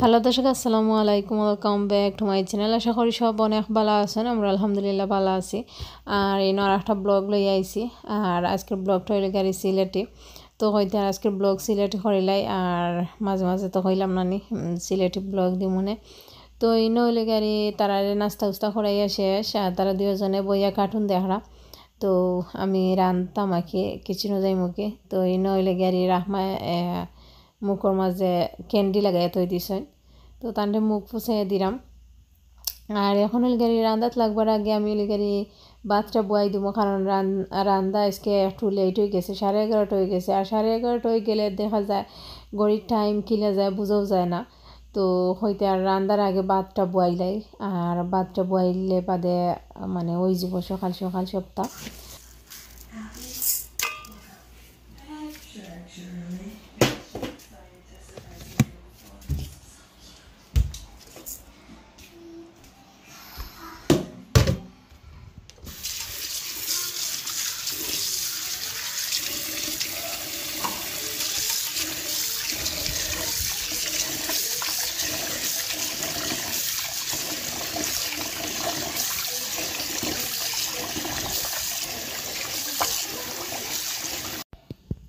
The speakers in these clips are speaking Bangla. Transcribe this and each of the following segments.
হ্যালো দর্শক আসসালামু আলাইকুম welcome back to my channel আশা করি সব অনেক ভালো আছেন আমরা আলহামদুলিল্লাহ ভালো আছি আর এই নর একটা ব্লগ লই আইছি আর আজকের ব্লগটা হইলে গাড়ি সিলেটে তো আর আজকের ব্লগ সিলেটে করিলাই আর মাঝে মাঝে তো হইলাম না নি সিলেটে ব্লগ দি মনে তো এই নইলে গাড়ি তারা নাস্তা উস্তা করাইয়া শেষ আর তারা দুজনে বইয়া কার্টুন দেখা তো আমি রান্তাম আঁকি কিচেন যাই মুখে তো এই নইলে গাড়ি রাহমা মুখৰ মাজে কেণ্ডি লাগাই থৈ দিছে তো তাহাঁতে মুখ পুছে দিলাম আর এখন এলগারি রান্দাত লাগবার আগে আমি এলগারি বাতটা বয়াই দিব কারণ রান্দা আজকে একটু লেট হয়ে গেছে সাড়ে এগারোটা হয়ে গেছে আর সাড়ে এগারোটা হয়ে গেলে দেখা যায় গড়ির টাইম কিলে যায় বুঝাও যায় না তো হইতে আর রান্দার আগে বাতটা বয়াইলাই আর বাতটা বয়াইলে বাদে মানে ওই যাব সকাল সকাল সপ্তাহ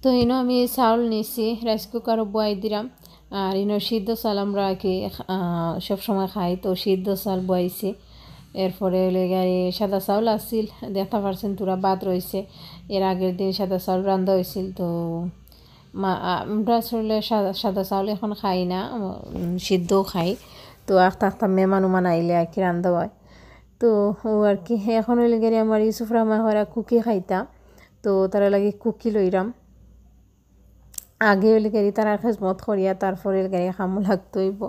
তো ইনো আমি চাউল নিছি রাইস কুকারও বয়াই দিলাম আর ইনো সিদ্ধ চাল আমরা কি সবসময় খাই তো সিদ্ধ চাল বয়াইছি এরপরে গায়ে সাদা চাউল আসছিল দেখতে পারছেন তোরা বাদ রয়েছে এর আগের দিন সাদা চাউল রান্ধা হয়েছিল তো মা আমরা আসলে সাদা চাউল এখন খাই না সিদ্ধও খাই তো আখতা আখতা মেমান উমান আইলে আর কি রান্ধা হয় তো ও আর কি এখন হইলে গেলে আমার ইউসুফ রহমান কুকি খাইতাম তো তারা লাগে কুকি লইরাম আগে হলে গাড়ি তার খেজমত করিয়া তারপরে গাড়ি খামো লাগতে হইব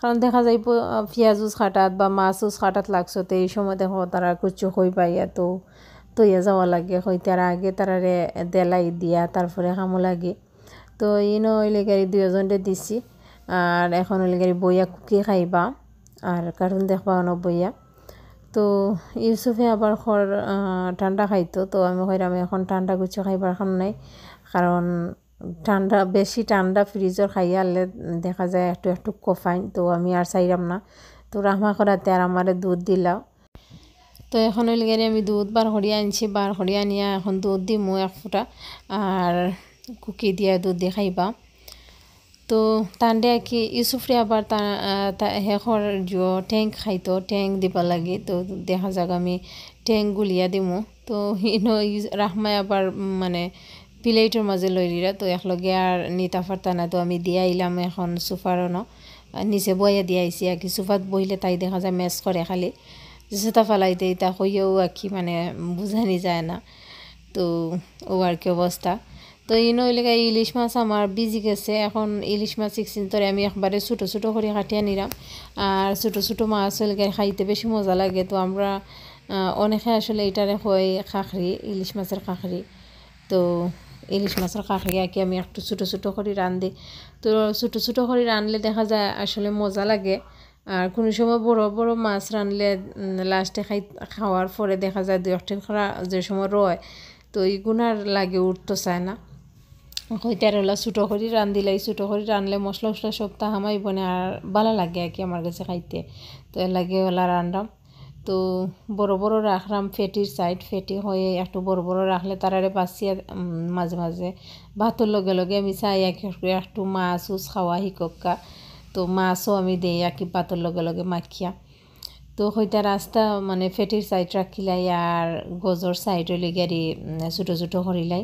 কারণ দেখা যাইব পিঁয়াজ উস খাটাত বা মাছ উস খাটাত লাগছো তো এই সময় দেখো তারা কুচু হই পাইয়া তো তৈয়া যাওয়া লাগে হই তার আগে তারারে দেলাই দিয়া তারপরে খামো লাগে তো এই নইলে গাড়ি দুজনটে দিছি আর এখন হইলে গাড়ি বইয়া কুকি খাইবা আর কার্টুন দেখবা অন বইয়া তো ইউসুফে আবার খর ঠান্ডা খাইতো তো আমি আমি এখন ঠান্ডা কুচু খাইবার খান নাই কারণ ঠান্ডা বেশি ঠান্ডা ফ্রিজর খাইয়ালে দেখা যায় একটু একটু কফাইন তো আমি আর চাইলাম না তো রাহমা করাতে আর আমার দুধ দিলাও তো এখন লিগারি আমি দুধ বার হরিয়া আনছি বার হরিয়া নিয়ে এখন দুধ মো এক ফুটা আর কুকি দিয়ে দুধ দিয়ে খাইবা তো তান্ডে কি ইউসুফরে আবার শেষর জিও টেংক খাইতো টেংক দিবা লাগে তো দেখা যাক আমি টেংক গুলিয়া দিমু তো ইনো রাহমায় আবার মানে প্লেটৰ মাজে লৈ লিৰা তো একলগে আর নিতা তো আমি দিয়া আহিলাম এখন ন নিচে বয়ে দিয়া আহিছে আঁকি চোফাত বহিলে তাই দেখা যায় মেচ কৰে খালি যেটা ফালাইতে হইয়াও আর আঁকি মানে বুঝানি যায় না তো ও আর কি অবস্থা তো এই নইলেগা ইলিশ মাছ আমার বিজি গেছে এখন ইলিশ মাছ সিক্সিন ধরে আমি একবারে ছোটো ছোটো করে কাটিয়ে নিলাম আর ছোটো ছোটো মাছ হইলে খাইতে বেশি মজা লাগে তো আমরা অনেকে আসলে এটারে হয় খাঁকড়ি ইলিশ মাছের খাঁকড়ি তো ইলিশ মাছের কাঁঠাকে আমি একটু ছোটো ছোটো করে রান্ধি তো ছোটো ছোটো করে রানলে দেখা যায় আসলে মজা লাগে আর কোনো সময় বড় বড় মাছ রানলে লাস্টে খাই খাওয়ার পরে দেখা যায় দু একটা যে সময় রয় তো আর লাগে উঠতে চায় না হইতারলা ছোটো করে রান্ধিলে ছোটো করে রানলে মশলা উশলা সব তাহামাই বনে আর ভালো লাগে আর কি আমার কাছে খাইতে তো এর লাগে ওলা রান্ধাম তো বড় বড় রাখলাম ফেটির সাইড ফেটি হয়ে একটু বড় বড় রাখলে তারারে বাঁচিয়ে মাঝে মাঝে ভাতর লগে লগে আমি চাই একটু মাছ উস খাওয়া শিকক্কা তো মাছও আমি দেই আঁকি পাতর লগে লগে মাখিয়া তো হইতা রাস্তা মানে ফেটির সাইড রাখিলাই আর গজর সাইড লেগারি ছোটো ছোটো হরিলাই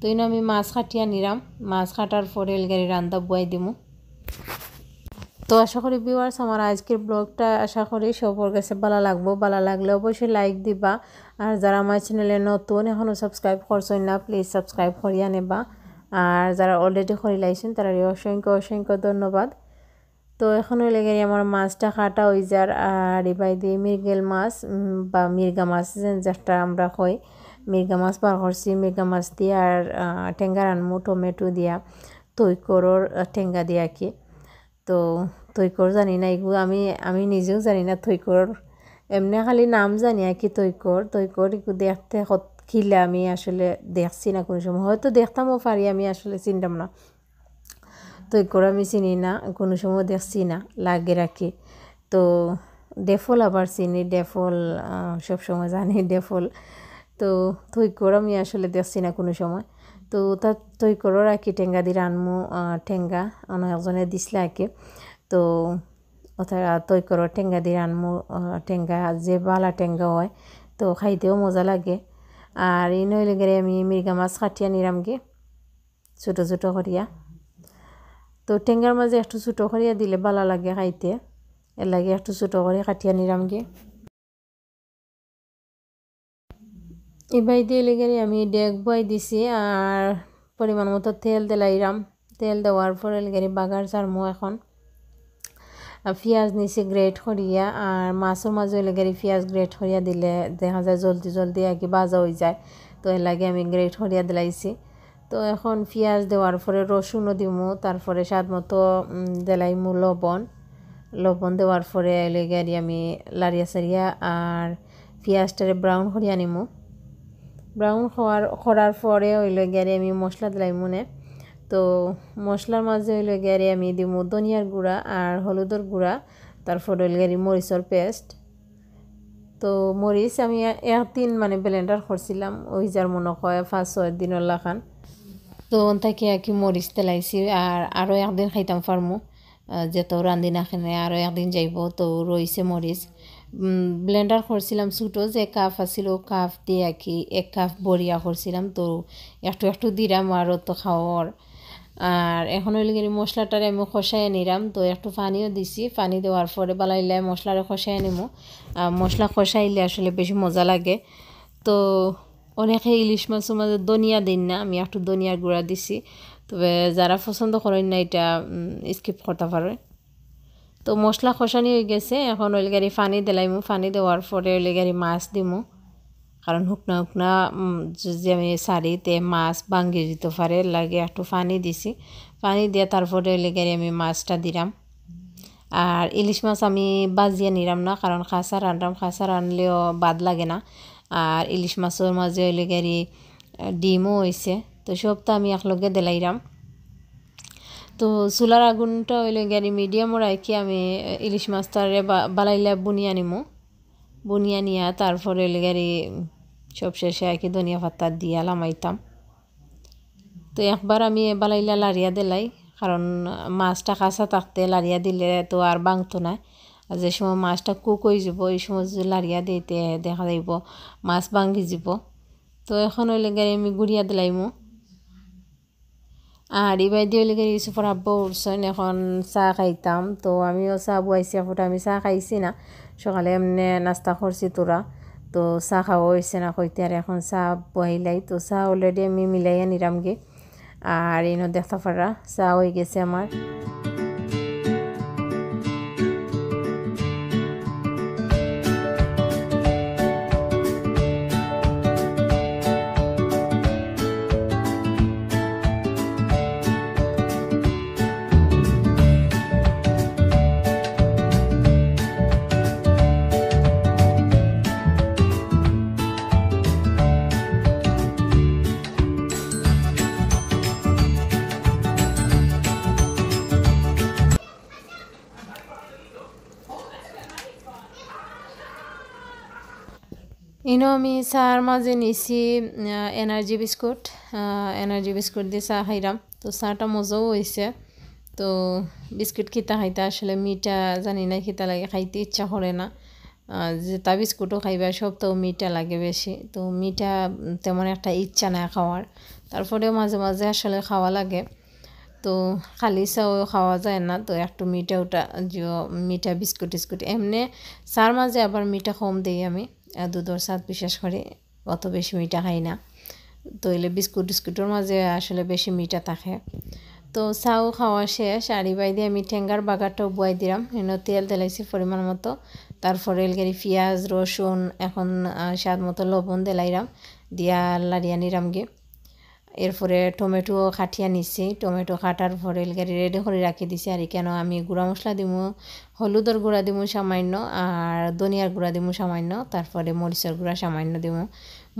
তো ইনো আমি মাছ কাটিয়া নিলাম মাছ কাটার পরে এলগারি রান্দা বুয়াই দিমু তো আশা করি ভিউয়ার্স আমার আজকের ব্লগটা আশা করি সবার কাছে ভালো লাগবো ভালো লাগলে অবশ্যই লাইক দিবা আর যারা আমার চ্যানেলে নতুন এখনও সাবস্ক্রাইব করছেন না প্লিজ সাবস্ক্রাইব করিয়া নেবা আর যারা অলরেডি করে লাইছেন তারা অসংখ্য অসংখ্য ধন্যবাদ তো এখনও লেগে আমার মাছটা কাটা ওই যার আর এবার দিয়ে মির্গেল মাছ বা মির্গা মাছ যেটা আমরা কই মির্গা মাছ বার করছি মির্গা মাছ দিয়ে আর টেঙ্গা রানমু টমেটো দিয়া তৈকরর টেঙ্গা দিয়া কি তো তৈকর জানি না এগুলো আমি আমি নিজেও জানি না তৈকর এমনি খালি নাম জানি আর কি তৈকর তৈকর এগুলো দেখতে খিলে আমি আসলে দেখছি না কোনো সময় হয়তো দেখতামও পারি আমি আসলে চিনতাম না তৈকর আমি চিনি না কোনো সময় দেখছি না লাগে রাখি তো ডেফল আবার চিনি ডেফল সবসময় জানি ডেফল তো তৈকর আমি আসলে দেখছি না কোনো সময় তো তাত তৈ করো রাখি টেঙ্গা দি রানমু ঠেঙ্গা এজনে দিছিলে আঁকি তো অথারা তৈ করো টেঙ্গা দি রানমু টেঙ্গা যে বালা টেঙ্গা হয় তো খাইতেও মজা লাগে আর এই নইলে আমি মিৰ্গা মাছ কাটিয়া নিলামগে ছোটো ছোটো করিয়া তো টেঙ্গার মাঝে একটু ছোটো করিয়া দিলে বালা লাগে খাইতে এর লাগে একটু ছোটো করে কাটিয়া নিলামগে এবার দিয়ে লেগে আমি ডেক বয় দিছি আর পরিমাণ মতো তেল দিলাইরাম তেল দেওয়ার পরে লেগে বাগার চারমো এখন পিঁয়াজ নিছি গ্রেট করিয়া আর মাছের মাঝে লেগে পিঁয়াজ গ্রেট করিয়া দিলে দেখা যায় জলদি জলদি আর কি বাজা হয়ে যায় তো এর লাগে আমি গ্রেট করিয়া দিলাইছি তো এখন পিঁয়াজ দেওয়ার পরে রসুনও দিমু তারপরে স্বাদ মতো দিলাইমু লবণ লবণ দেওয়ার পরে লেগে আমি লাড়িয়া সারিয়া আর পিঁয়াজটারে ব্রাউন করিয়া নিমু ব্রাউন হওয়ার করার পরে হইল গিয়ে আমি মশলা দিলাই মনে তো মশলার মাঝে হইল গিয়ে আমি দিব ধনিয়ার গুঁড়া আর হলুদের গুঁড়া তারপর হইল গিয়ে মরিচর পেস্ট তো মরিচ আমি একদিন মানে ব্লেন্ডার করছিলাম ওই যার মনে হয় পাঁচ ছয় দিন খান তো তাকে আর কি মরিচ তেলাইছি আর আরও একদিন খাইতাম ফার্মু যেত রান্দি না খেলে আরও একদিন যাইব তো রয়েছে মরিচ ব্লেন্ডার করছিলাম ছোটো যে কাপ আছিল কাপ দিয়ে আর কি এক কাপ বড়িয়া করছিলাম তো একটু একটু দিলাম আর তো খাওয়ার আর এখন হইলে গেলে মশলাটার আমি খসাই নিলাম তো একটু পানিও দিছি পানি দেওয়ার পরে বালাইলে মশলারে খসাই নিমো মশলা খসাইলে আসলে বেশি মজা লাগে তো অনেকে ইলিশ মাছ মাঝে দনিয়া দিন না আমি একটু দনিয়ার গুঁড়া দিছি তবে যারা পছন্দ করেন না এটা স্কিপ করতে পারে তো মশলা খসানি হয়ে গেছে এখন ওইলগাড়ি ফানি দিলাইম ফানি দেওয়ার পরে ওইলগাড়ি মাছ দিমু কারণ শুকনা শুকনা যদি আমি সারিতে মাছ ভাঙ্গি দিতে পারে লাগে একটু পানি দিছি পানি দিয়ে তারপরে লেগে আমি মাছটা দিলাম আর ইলিশ মাছ আমি বাজিয়ে নিলাম না কারণ খাঁচা রানলাম খাঁচা রানলেও বাদ লাগে না আর ইলিশ মাছের মাঝে লেগে ডিমও হয়েছে তো সবটা আমি একলগে দিলাইরাম তো চুলার আগুনটা ওই গাড়ি মিডিয়াম রাখি আমি ইলিশ মাছটারে বালাইলা বুনিয়া নিমো বুনিয়া নিয়া তারপরে ওই গাড়ি সব শেষে আঁকি ধনিয়া পাতা দিয়া লামাইতাম তো একবার আমি বালাইলা লাড়িয়া দিলাই কারণ মাছটা কাঁচা থাকতে লাড়িয়া দিলে তো আর বাংতো না আর যে সময় মাছটা কুক হয়ে যাব এই সময় যদি লাড়িয়া দিতে দেখা যাইব মাছ ভাঙি যাব তো এখন ওই লেগে আমি গুড়িয়া দিলাইমো আর এবার দিয়ে লেগে ইউসুফর আব্বা উঠছেন এখন চাহ খাইতাম তো আমিও চাহ বুয়াইছি এখন আমি চাহ খাইছি না সকালে এমনি নাস্তা করছি তোরা তো চাহ খাওয়া হয়েছে না কইতে আর এখন চাহ বহিলাই তো চাহ অলরেডি আমি মিলাইয়া আনিৰামগৈ আর এনে দেখা পারা চাহ হয়ে গেছে আমার এখানেও আমি সার মাঝে নিছি এনার্জি বিস্কুট এনার্জি বিস্কুট দিয়ে চা খাইরাম তো চাটা মজাও হয়েছে তো বিস্কুট খিতা খাইতে আসলে মিঠা জানি না খিতা লাগে খাইতে ইচ্ছা করে না যেটা বিস্কুটও খাইবে সব তো মিঠা লাগে বেশি তো মিঠা তেমন একটা ইচ্ছা না খাওয়ার তারপরেও মাঝে মাঝে আসলে খাওয়া লাগে তো খালি চাও খাওয়া যায় না তো একটু মিঠা ওটা মিঠা বিস্কুট টিস্কুট এমনি চার মাঝে আবার মিঠা কম দিই আমি দুধর স্বাদ বিশ্বাস করে অত বেশি মিঠা খাই না তো এলে বিস্কুট টিস্কুটের মাঝে আসলে বেশি মিঠা থাকে তো চাউ খাওয়া শেষ আড়ি বাই দিয়ে আমি ঠেঙ্গার বাগারটাও বয়াই দিলাম এনে তেল দেলাইছি পরিমাণ মতো তারপরে এলগারি পেঁয়াজ রসুন এখন স্বাদ মতো লবণ দেলাইলাম দিয়া লাড়িয়া নিলাম গিয়ে এরপরে টমেটো খাটিয়া নিছি টমেটো খাটার পরে এলগাড়ি রেডি করে রাখি দিছি আর কেন আমি গুঁড়া মশলা দিমু হলুদের গুঁড়া দিমু সামান্য আর ধনিয়ার গুঁড়া দিমু সামান্য তারপরে মরিচের গুঁড়া সামান্য দিমু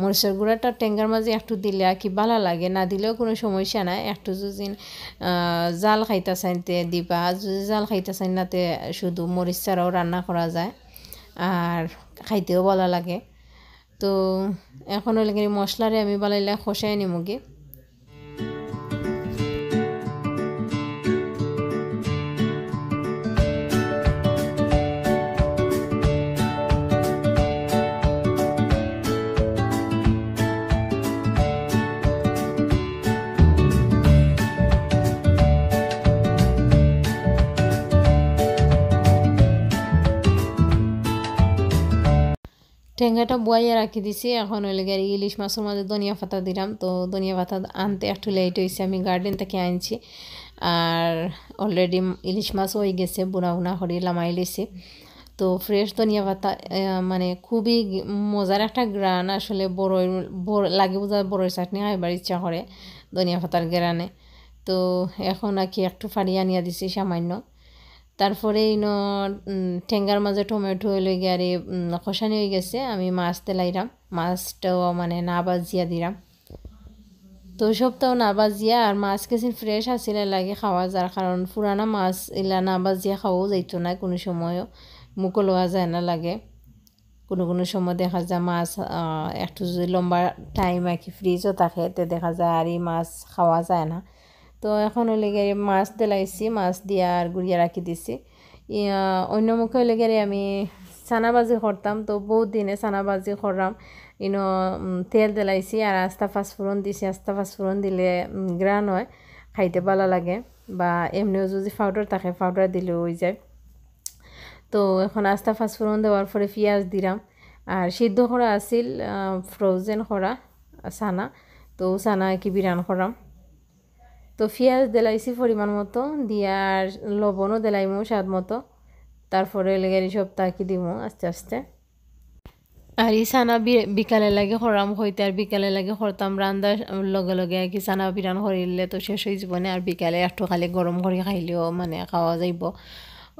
মরিচের গুঁড়াটা টেঙ্গার মাঝে একটু দিলে আর কি ভালো লাগে না দিলেও কোনো সমস্যা নাই একটু যদি জাল খাইতা চাইতে দিবা যদি জাল খাইতা চাই নাতে শুধু মরিচ ছাড়াও রান্না করা যায় আর খাইতেও ভালো লাগে তো এখন লাগে মশলারে আমি বলাইলে খসাই নিমুগে ঠেঙ্গাটা বয়ে রাখি দিছি এখন ওই লেগে ইলিশ মাছের মাঝে ধনিয়া পাতা দিলাম তো ধনিয়া পাতা আনতে একটু লেট হয়েছে আমি গার্ডেন থেকে আনছি আর অলরেডি ইলিশ মাছ হয়ে গেছে বুনা বুনা হরি লামাই লিছে তো ফ্রেশ ধনিয়া পাতা মানে খুবই মজার একটা গ্রান আসলে বড়ই লাগে বোঝা বড়ই চাটনি খাইবার ইচ্ছা করে ধনিয়া পাতার গ্রানে তো এখন আর কি একটু ফাড়িয়ে আনিয়া দিছি সামান্য তারপরে ইনো ঠেঙ্গার মাঝে টমেটো হয়ে গিয়ে আরে খসানি হয়ে গেছে আমি মাছ তেলাইরাম মাছটাও মানে না বাজিয়া দিলাম তো সপ্তাহ না বাজিয়া আর মাছ কেছিন ফ্রেশ আসিলে লাগে খাওয়া যার কারণ পুরানা মাছ এলা না বাজিয়া খাওয়াও যাইত না কোনো সময়ও মুখ লওয়া যায় না লাগে কোনো কোনো সময় দেখা যায় মাছ একটু যদি লম্বা টাইম আর কি ফ্রিজও থাকে তে দেখা যায় আর এই মাছ খাওয়া যায় না তো এখন লেগে মাছ দেলাইছি মাছ দিয়া আর গুড়িয়া রাখি দিছি অন্য মুখে লেগে আমি সানাবাজি করতাম তো বহুত দিনে সানাবাজি করাম ইনো তেল দেলাইছি আর আস্তা ফাঁসফোরণ দিছি আস্তা ফাঁসফোরণ দিলে গ্রান হয় খাইতে ভালো লাগে বা এমনিও যদি পাউডার থাকে পাউডার দিলেও হয়ে যায় তো এখন আস্তা ফাঁসফোরণ দেওয়ার পরে পেঁয়াজ দিলাম আর সিদ্ধ করা আছিল ফ্রোজেন করা সানা তো সানা কি বিরান করাম তো ফিয়াজ দেলাইছি পরিমাণ মতো দিয়ার লবণও দেলাইমো স্বাদ মতো তারপরে লেগে সব তাকি দিব আস্তে আস্তে আর ই সানা বিকালে লাগে হরাম হইতে আর বিকালে লাগে হরতাম রান্দার লগে লগে আর কি সানা বিরান হরিলে তো শেষ হয়ে না আর বিকালে একটু খালি গরম করে খাইলেও মানে খাওয়া যাইব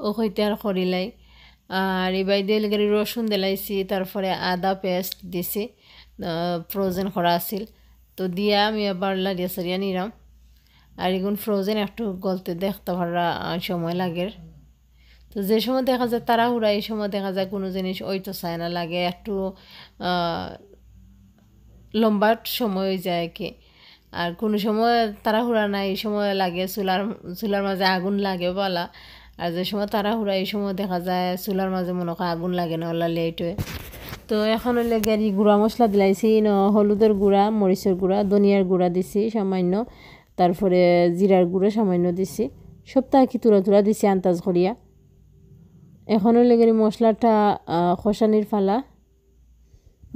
ও হইতে আর হরিলাই আর এবার দিয়ে লেগে রসুন দেলাইছি তারপরে আদা পেস্ট দিছি ফ্রোজেন করা আছিল তো দিয়া আমি আবার লাড়িয়া সারিয়া নিলাম আর এগুন ফ্রোজেন একটু গলতে দেখতে পারা সময় লাগে তো যে সময় দেখা যায় তারা উড়া এই সময় দেখা যায় কোনো জিনিস ওই তো চায় না লাগে একটু লম্বা সময় যায় কি আর কোনো সময় হুড়া নাই এই সময় লাগে চুলার চুলার মাঝে আগুন লাগে বলা আর যে সময় তাড়াহুড়া এই সময় দেখা যায় চুলার মাঝে মনে হয় আগুন লাগে না ওলা লেট হয়ে তো এখন হলে গাড়ি গুঁড়া মশলা দিলাইছি হলুদের গুঁড়া মরিচের গুঁড়া ধনিয়ার গুঁড়া দিছি সামান্য তারপরে জিরার গুঁড়ো সামান্য দিছি সপ্তাহ কি তুলা তুলা দিছি আন্দাজ করিয়া এখনও লেগেরি মশলাটা খসানির ফালা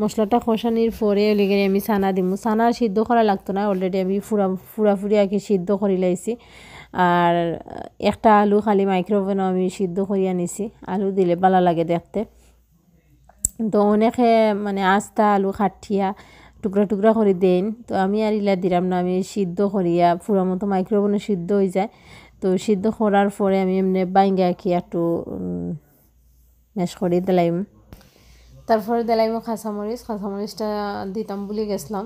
মশলাটা খসানির পরে লেগেরি আমি ছানা দিমু ছানা সিদ্ধ করা লাগতো না অলরেডি আমি ফুরা ফুরাফুরি আঁকি সিদ্ধ করি লাইছি আর একটা আলু খালি মাইক্রোওভেনও আমি সিদ্ধ করিয়া নিছি আলু দিলে ভালো লাগে দেখতে তো অনেকে মানে আস্তা আলু খাটিয়া টুকরা টুকরা করে দেন তো আমি আর ইলা দিলাম না আমি সিদ্ধ করিয়া ফুরা মতো মাইক্রোওভেনে সিদ্ধ হয়ে যায় তো সিদ্ধ করার পরে আমি এমনি বাইঙ্গা কি একটু ম্যাশ করে দিলাম তারপরে দিলাম কাঁচামরিচ কাঁচামরিচটা দিতাম বলে গেছিলাম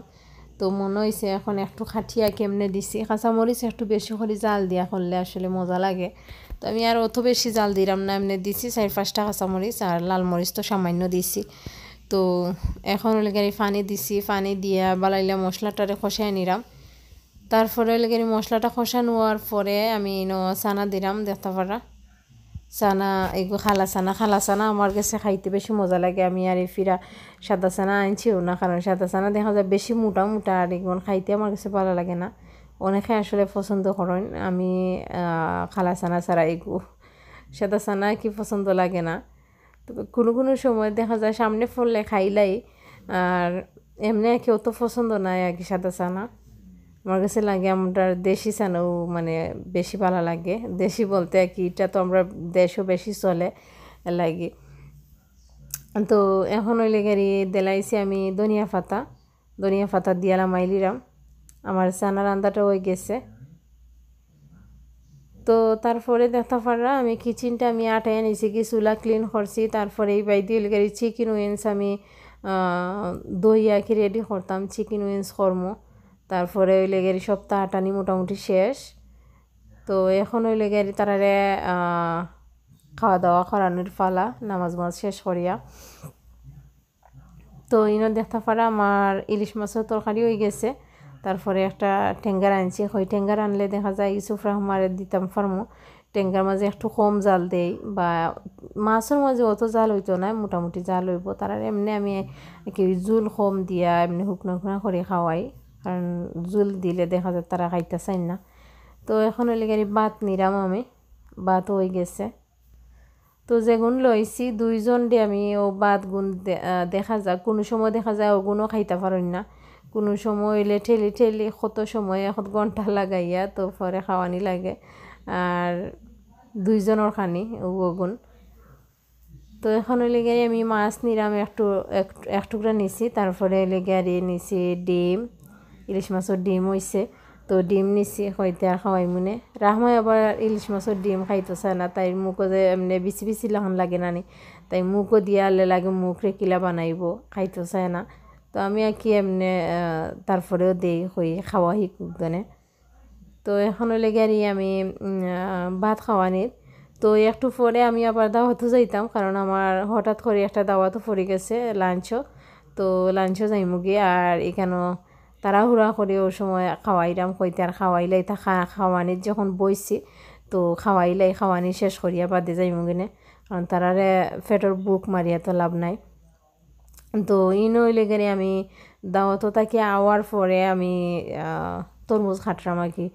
তো মনে হয়েছে এখন একটু আঁকি কেমনে দিছি কাঁচামরিচ একটু বেশি করে জাল দিয়া করলে আসলে মজা লাগে তো আমি আর অত বেশি জাল দিলাম না এমনি দিছি চার পাঁচটা কাঁচামরিচ আর লাল মরিচ তো সামান্য দিছি তো এখন ওলেগারি পানি দিছি পানি দিয়া বালাইলে মশলাটারে খসাই নিলাম তারপরে ওলেগারি মশলাটা খসা নেওয়ার পরে আমি ইনো সানা দিলাম দেখতে পারা সানা এগুলো খালা সানা খালা সানা আমার কাছে খাইতে বেশি মজা লাগে আমি আর এই ফিরা সাদা সানা আনছিও না কারণ সাদা সানা দেখা যায় বেশি মোটা মোটা আর এগুলো খাইতে আমার কাছে ভালো লাগে না অনেকে আসলে পছন্দ করেন আমি খালা সানা ছাড়া এগু সাদা সানা কি পছন্দ লাগে না তবে কোনো কোনো সময় দেখা যায় সামনে ফললে খাইলাই আর এমনি আর কি অত পছন্দ নাই আর কি সাদা চানা আমার কাছে লাগে আমরা দেশি চানাও মানে বেশি ভালো লাগে দেশি বলতে আর কি এটা তো আমরা দেশও বেশি চলে লাগে তো এখন ওই লেগারি দেলাইছি আমি ধনিয়া ফাতা ধনিয়া ফাতা দিয়ালাম আইলিরাম আমার চানা রান্দাটা হয়ে গেছে তো তারপরে দেখা পারা আমি কিচেনটা আমি আটাই নিছি কি চুলা ক্লিন করছি তারপরে এই বাই দিয়ে লিখে চিকেন উইন্স আমি দই আঁকি রেডি করতাম চিকেন উইন্স কর্ম তারপরে ওই লেগের সপ্তাহ আটানি মোটামুটি শেষ তো এখন ওই লেগে তারারে খাওয়া দাওয়া করানোর ফালা নামাজ মাজ শেষ করিয়া তো ইনো দেখতে পারা আমার ইলিশ মাছের তরকারি হয়ে গেছে তারপরে একটা ঠেঙ্গার আনছি হয় ঠেঙ্গার আনলে দেখা যায় ইউসুফ রহমারে দিতাম ফার্মো টেঙ্গার মাঝে একটু কম জাল দেই বা মাছের মাঝে অত জাল হইতো না মোটামুটি জাল হইব তারা এমনি আমি কি জুল কম দিয়া এমনি শুকনো শুকনা করে খাওয়াই কারণ জুল দিলে দেখা যায় তারা খাইতে চাই না তো এখন হইলে গাড়ি বাত নিলাম আমি বাত হয়ে গেছে তো যেগুণ লইছি দুইজন দিয়ে আমি ও বাত গুণ দেখা যাক কোনো সময় দেখা যায় ওগুণও খাইতে পারেন না কোনো সময় এলে ঠেলি ঠেলি কত সময় এখন ঘন্টা লাগাইয়া তো পরে খাওয়ানি লাগে আর দুইজনের খানি ওগুন তো এখন ওই লেগে আমি মাছ নিলাম একটু এক টুকরা নিছি তারপরে লেগে নিছি ডিম ইলিশ মাছের ডিম হয়েছে তো ডিম নিছি হইতে আর খাওয়াই মনে রাহমায় আবার ইলিশ মাছের ডিম খাইতে চায় না তাই মুখ যে এমনি বিছি বিছি লাগে না তাই মুখও দিয়া লাগে মুখ রেকিলা বানাইব খাইতে চায় না তো আমি আর কি এমনি তারপরেও দেই হই খাওয়া হি কুকদনে তো এখন লেগে আর আমি ভাত খাওয়ানির তো একটু পরে আমি আবার দাওয়াতও যাইতাম কারণ আমার হঠাৎ করে একটা দাওয়াতও পড়ে গেছে লাঞ্চও তো লাঞ্চও যাইমু গিয়ে আর এখানেও তাড়াহুড়া করে ওর সময় খাওয়াইলাম কইতে আর খাওয়াইলাই তা খাওয়ানির যখন বইছি তো খাওয়াইলাই খাওয়ানি শেষ করিয়া বাদে যাইমু কিনে কারণ তারারে ফেটর বুক মারিয়া তো লাভ নাই তো ইনইলে করে আমি দাওয়াত তাকে আওয়ার পরে আমি তরমুজ খাটলাম আর কি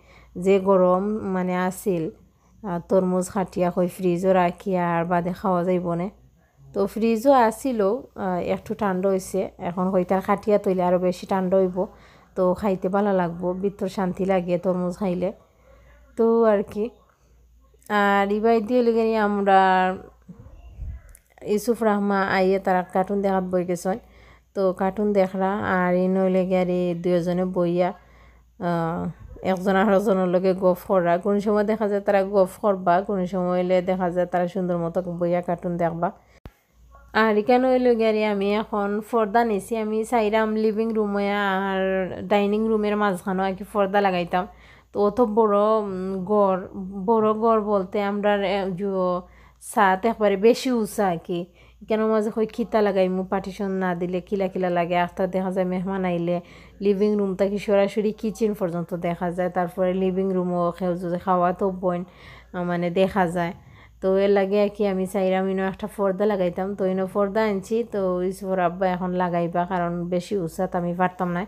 যে গরম মানে আসিল তরমুজ খাটিয়া হয়ে ফ্রিজও রাখিয়া আর বাদে খাওয়া যাইব না তো ফ্রিজও আসিলও একটু ঠান্ডা হয়েছে এখন হইতার খাটিয়া তৈলে আরও বেশি ঠান্ডা হইব তো খাইতে ভালো লাগবো ভিতর শান্তি লাগে তরমুজ খাইলে তো আর কি আর ইবাই দিয়ে লেগে আমরা ইউসুফ রহমা আইয়ে তারা কার্টুন দেখাত বই গেছেন তো কার্টুন দেখরা আর ই নইলে গিয়ে দুজনে বইয়া একজন আর লগে গফ করা কোন সময় দেখা যায় তারা গফ করবা কোন সময় এলে দেখা যায় তারা সুন্দর মতো বইয়া কার্টুন দেখবা আর এখানে হইলো গিয়ে আমি এখন ফর্দা নিছি আমি সাইরাম লিভিং রুমে আর ডাইনিং রুমের মাঝখানেও আর কি ফর্দা লাগাইতাম তো অত বড় গড় বড় গড় বলতে আমরা সাত একবারে বেশি উঁচা কি কেন মাঝে কই খিতা লাগাই লাগাইমু পার্টিশন না দিলে কিলা কিলা লাগে আস্তে দেখা যায় মেহমান আইলে লিভিং রুম তাকে সরাসরি কিচেন পর্যন্ত দেখা যায় তারপরে লিভিং রুমও খেউ যদি খাওয়া তো বইন মানে দেখা যায় তো এর লাগে কি আমি চাইরাম ইনো একটা পর্দা লাগাইতাম তো ইনো পর্দা আনছি তো ইসবর আব্বা এখন লাগাইবা কারণ বেশি উৎসাহ আমি পারতাম না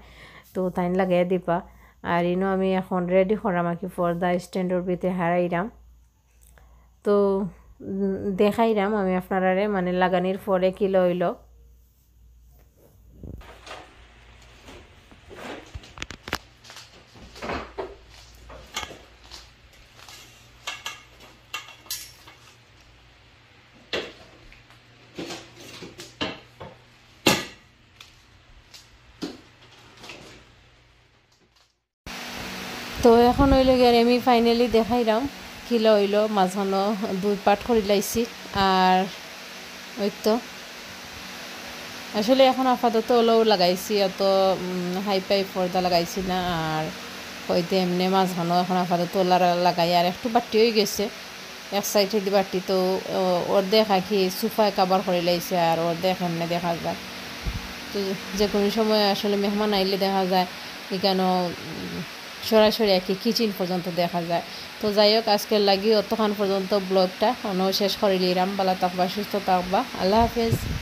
তো তাই লাগাই দিবা আর ইনো আমি এখন রেডি করাম আর কি পর্দা স্ট্যান্ডের ভিতরে হারাইরাম তো দেখাইলাম আমি আপনারারে মানে লাগানির পরে কি লইল তো এখন ওই লগে আর আমি ফাইনালি দেখাইলাম কিলো হইল মাঝখানো দুই পাট করে লাইছি আর ওই তো আসলে এখন আপাতত ওলাও লাগাইছি অত হাই পাই পর্দা লাগাইছি না আর হয়তো এমনি মাঝখানো এখন আপাতত ওলা লাগাই আর একটু বাটি হয়ে গেছে এক সাইডে দি বাটি তো দেখা কি সুফায় কাবার করে লাইছে আর দেখ এমনি দেখা যায় তো যে কোনো সময় আসলে মেহমান আইলে দেখা যায় এখানেও সরাসরি একই কিচেন পর্যন্ত দেখা যায় তো যাই হোক আজকের লাগি অতক্ষণ পর্যন্ত ব্লগটা অনুশেষ শেষ করে নিলাম বালা থাকবা সুস্থ থাকবা আল্লাহ হাফেজ